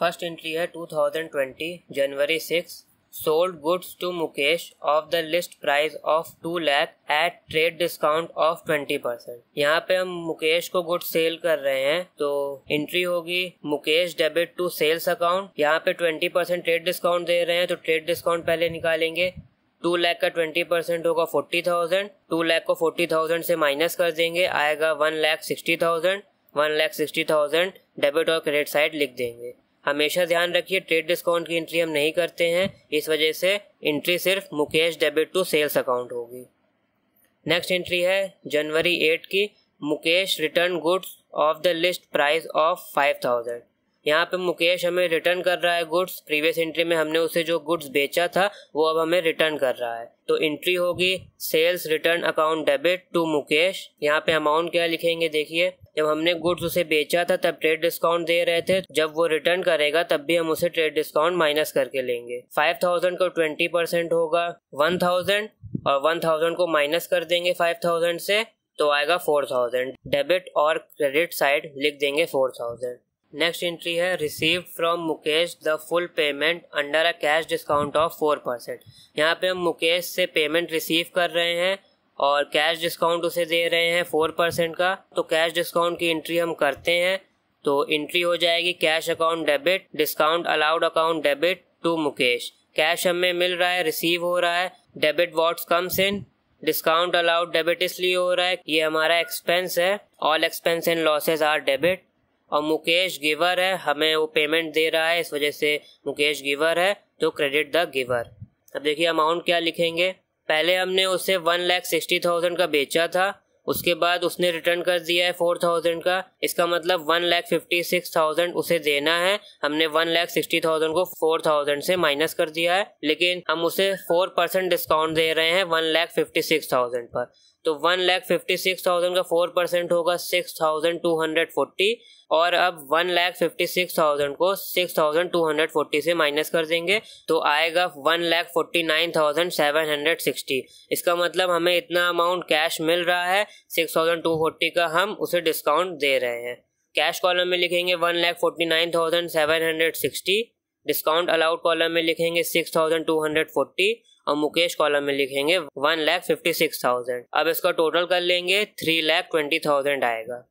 first entry है 2020 January six sold goods to Mukesh of the list price of two lakh at trade discount of twenty percent यहाँ पे हम मुकेश को good cell कर रहे हैं तो एंट्री होगी Mukesh debit to sales account यहाँ पे ट्वेंटी परसेंट ट्रेड डिस्काउंट दे रहे हैं तो ट्रेड डिस्काउंट पहले निकालेंगे टू लैख का ट्वेंटी परसेंट होगा फोर्टी थाउजेंड टू लैख को फोर्टी थाउजेंड से माइनस कर देंगे आएगा one lakh sixty thousand one lakh sixty thousand debit और क्रेडिट साइड लिख देंगे हमेशा ध्यान रखिए ट्रेड डिस्काउंट की एंट्री हम नहीं करते हैं इस वजह से एंट्री सिर्फ Mukesh debit to sales account होगी नेक्स्ट एंट्री है जनवरी एट की Mukesh return goods of the list price of five thousand यहाँ पे मुकेश हमें रिटर्न कर रहा है गुड्स प्रीवियस एंट्री में हमने उसे जो गुड्स बेचा था वो अब हमें रिटर्न कर रहा है तो एंट्री होगी sales return account debit to Mukesh यहाँ पे अमाउंट क्या लिखेंगे देखिए जब हमने गुड्स उसे बेचा था तब ट्रेड डिस्काउंट दे रहे थे जब वो रिटर्न करेगा तब भी हम उसे ट्रेड डिस्काउंट माइनस करके लेंगे फाइव थाउजेंड को ट्वेंटी परसेंट होगा वन थाउजेंड और वन थाउजेंड को माइनस कर देंगे फाइव थाउजेंड से तो आएगा फोर थाउजेंड डेबिट और क्रेडिट साइड लिख देंगे फोर थाउजेंड नेक्स्ट एंट्री है receive from Mukesh the full payment under a cash discount of four percent यहाँ पे हम मुकेश से पेमेंट रिसीव कर रहे हैं और कैश डिस्काउंट उसे दे रहे हैं फोर परसेंट का तो कैश डिस्काउंट की एंट्री हम करते हैं तो एंट्री हो जाएगी cash account debit discount allowed account debit to Mukesh cash हमें मिल रहा है रिसीव हो रहा है debit what's comes in discount allowed debit इसलिए हो रहा है ये हमारा एक्सपेंस है all expense and losses are debit और मुकेश गिवर है हमें वो पेमेंट दे रहा है इस वजह से मुकेश गिवर है तो क्रेडिट द गिवर अब देखिए अमाउंट क्या लिखेंगे पहले हमने उसे वन लैख सिक्सटी थाउजेंड का बेचा था उसके बाद उसने रिटर्न कर दिया है फोर थाउजेंड का इसका मतलब one lakh fifty six thousand उसे देना है हमने वन लैख सिक्सटी थाउजेंड को फोर थाउजेंड से माइनस कर दिया है लेकिन हम उसे फोर परसेंट डिस्काउंट दे रहे हैं one lakh fifty six thousand पर तो one lakh fifty six thousand का फोर परसेंट होगा six thousand two hundred forty और अब one lakh fifty six thousand को six thousand two hundred forty से माइनस कर देंगे तो आएगा one lakh forty nine thousand seven hundred sixty इसका मतलब हमें इतना अमाउंट कैश मिल रहा है सिक्स थाउजेंड टू फोर्टी का हम उसे डिस्काउंट दे रहे हैं कैश कॉलम में लिखेंगे one lakh forty nine thousand seven hundred sixty discount allowed column में लिखेंगे six thousand two hundred forty और मुकेश कॉलम में लिखेंगे one lakh fifty six thousand अब इसका टोटल कर लेंगे थ्री लैख ट्वेंटी थाउजेंड आएगा